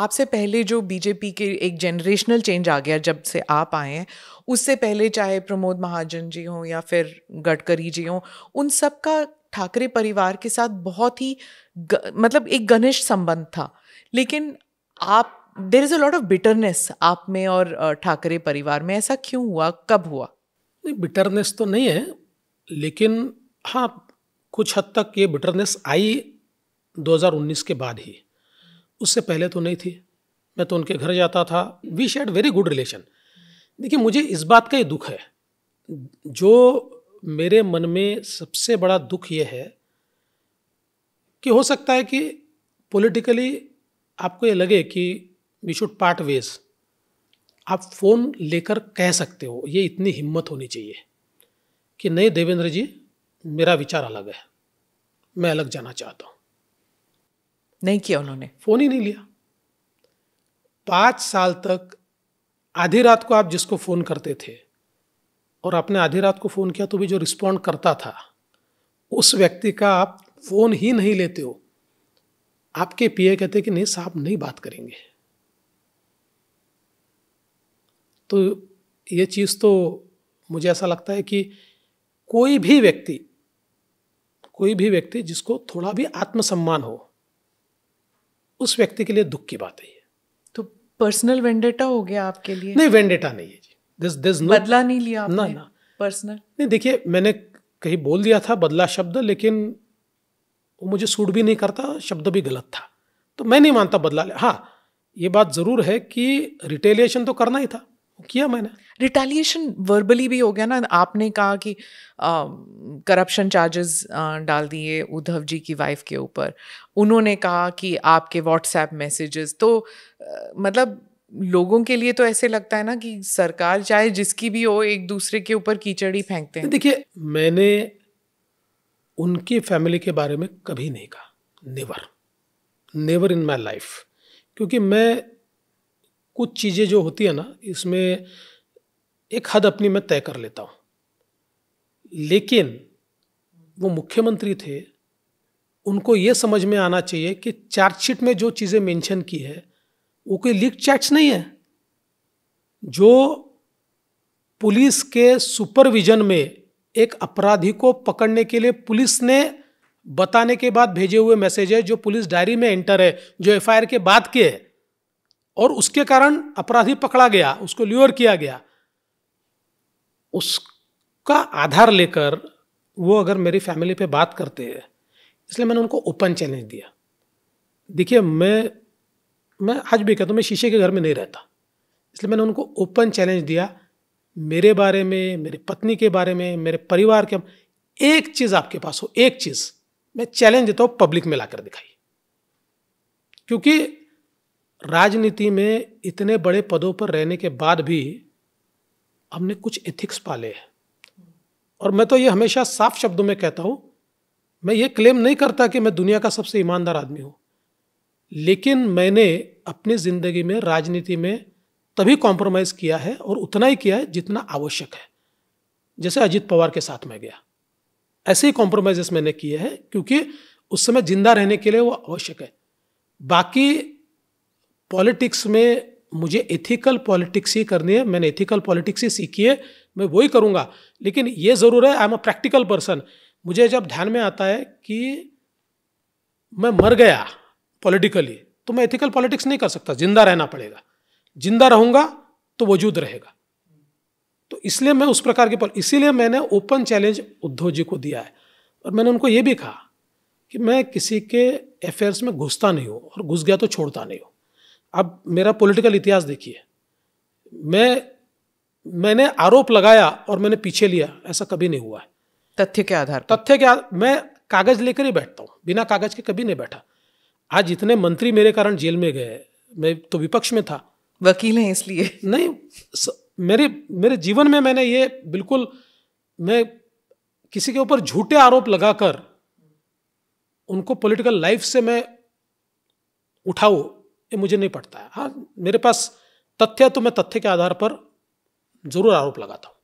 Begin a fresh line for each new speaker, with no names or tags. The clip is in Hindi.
आपसे पहले जो बीजेपी के एक जनरेशनल चेंज आ गया जब से आप आए हैं उससे पहले चाहे प्रमोद महाजन जी हों या फिर गडकरी जी हों उन सब का ठाकरे परिवार के साथ बहुत ही ग, मतलब एक घनिष्ठ संबंध था लेकिन आप there is a lot of bitterness आप में और ठाकरे परिवार में ऐसा क्यों हुआ कब हुआ नहीं बिटरनेस तो नहीं है लेकिन हाँ
कुछ हद तक ये बिटरनेस आई 2019 के बाद ही उससे पहले तो नहीं थी मैं तो उनके घर जाता था we shared very good relation देखिए मुझे इस बात का ही दुख है जो मेरे मन में सबसे बड़ा दुख यह है कि हो सकता है कि पॉलिटिकली आपको ये लगे कि वी शुड पार्ट वेज आप फ़ोन लेकर कह सकते हो ये इतनी हिम्मत होनी चाहिए कि नहीं देवेंद्र जी मेरा विचार अलग है मैं अलग जाना चाहता हूँ नहीं किया उन्होंने फोन ही नहीं लिया पांच साल तक आधी रात को आप जिसको फ़ोन करते थे और आपने आधी रात को फ़ोन किया तो भी जो रिस्पॉन्ड करता था उस व्यक्ति का आप फ़ोन ही नहीं लेते हो आपके पीए कहते कि नहीं साहब नहीं बात करेंगे तो ये चीज़ तो मुझे ऐसा लगता है कि कोई भी व्यक्ति कोई भी व्यक्ति जिसको थोड़ा भी आत्मसम्मान हो उस व्यक्ति के लिए दुख की बात है
तो पर्सनल वेंडेटा हो गया आपके लिए नहीं
वेंडेटा नहीं है जी दिस दिस नो बदला नहीं लिया आपने ना ना पर्सनल नहीं देखिए मैंने कहीं बोल दिया था बदला शब्द लेकिन वो मुझे सूट भी नहीं करता शब्द भी गलत था तो मैं नहीं मानता बदला हाँ
ये बात ज़रूर है कि रिटेलिएशन तो करना ही था किया मैंने रिटेलिएशन वर्बली भी हो गया ना आपने कहा कि करप्शन चार्जेस डाल दिए उद्धव जी की वाइफ के ऊपर उन्होंने कहा कि आपके व्हाट्सएप मैसेजेस तो आ, मतलब लोगों के लिए तो ऐसे लगता है ना कि सरकार चाहे जिसकी भी हो एक दूसरे के ऊपर कीचड़ी फेंकते हैं
देखिए मैंने उनकी फैमिली के बारे में कभी नहीं कहा never never in my life क्योंकि मैं कुछ चीज़ें जो होती है ना इसमें एक हद अपनी मैं तय कर लेता हूँ लेकिन वो मुख्यमंत्री थे उनको ये समझ में आना चाहिए कि चार्जशीट में जो चीज़ें मेंशन की है वो कोई लीक चैट्स नहीं है जो पुलिस के सुपरविजन में एक अपराधी को पकड़ने के लिए पुलिस ने बताने के बाद भेजे हुए मैसेज है जो पुलिस डायरी में एंटर है जो एफआईआर के बाद के है और उसके कारण अपराधी पकड़ा गया उसको ल्योर किया गया उसका आधार लेकर वो अगर मेरी फैमिली पे बात करते हैं इसलिए मैंने उनको ओपन चैलेंज दिया देखिए मैं मैं आज भी कहता हूँ मैं शीशे के घर में नहीं रहता इसलिए मैंने उनको ओपन चैलेंज दिया मेरे बारे में मेरी पत्नी के बारे में मेरे परिवार के एक चीज़ आपके पास हो एक चीज़ मैं चैलेंज देता हूँ पब्लिक में लाकर दिखाई क्योंकि राजनीति में इतने बड़े पदों पर रहने के बाद भी हमने कुछ एथिक्स पाले हैं और मैं तो ये हमेशा साफ शब्दों में कहता हूँ मैं ये क्लेम नहीं करता कि मैं दुनिया का सबसे ईमानदार आदमी हूँ लेकिन मैंने अपनी ज़िंदगी में राजनीति में तभी कॉम्प्रोमाइज़ किया है और उतना ही किया है जितना आवश्यक है जैसे अजीत पवार के साथ मैं गया ऐसे ही कॉम्प्रोमाइज़ मैंने किए हैं क्योंकि उस समय ज़िंदा रहने के लिए वो आवश्यक है बाकी पॉलिटिक्स में मुझे एथिकल पॉलिटिक्स ही करनी है मैंने एथिकल पॉलिटिक्स ही सीखी है मैं वही करूँगा लेकिन ये ज़रूर है I am a practical person मुझे जब ध्यान में आता है कि मैं मर गया पॉलिटिकली तो मैं एथिकल पॉलिटिक्स नहीं कर सकता जिंदा रहना पड़ेगा जिंदा रहूँगा तो वजूद रहेगा तो इसलिए मैं उस प्रकार के इसीलिए मैंने ओपन चैलेंज उद्धव जी को दिया है और मैंने उनको ये भी कहा कि मैं किसी के अफेयर्स में घुसता नहीं हूँ और घुस गया तो छोड़ता नहीं हूँ अब मेरा पॉलिटिकल इतिहास देखिए मैं मैंने आरोप लगाया और मैंने पीछे लिया ऐसा कभी नहीं हुआ है तथ्य के आधार तथ्य के आधार मैं कागज लेकर ही बैठता हूँ बिना कागज के कभी नहीं बैठा आज इतने मंत्री मेरे कारण जेल में गए मैं तो विपक्ष में था वकील हैं इसलिए नहीं स, मेरे मेरे जीवन में मैंने ये बिल्कुल मैं किसी के ऊपर झूठे आरोप लगाकर उनको पॉलिटिकल लाइफ से मैं उठाऊ ये मुझे नहीं पड़ता है हाँ मेरे पास तथ्य तो मैं तथ्य के आधार पर ज़रूर आरोप लगाता हूँ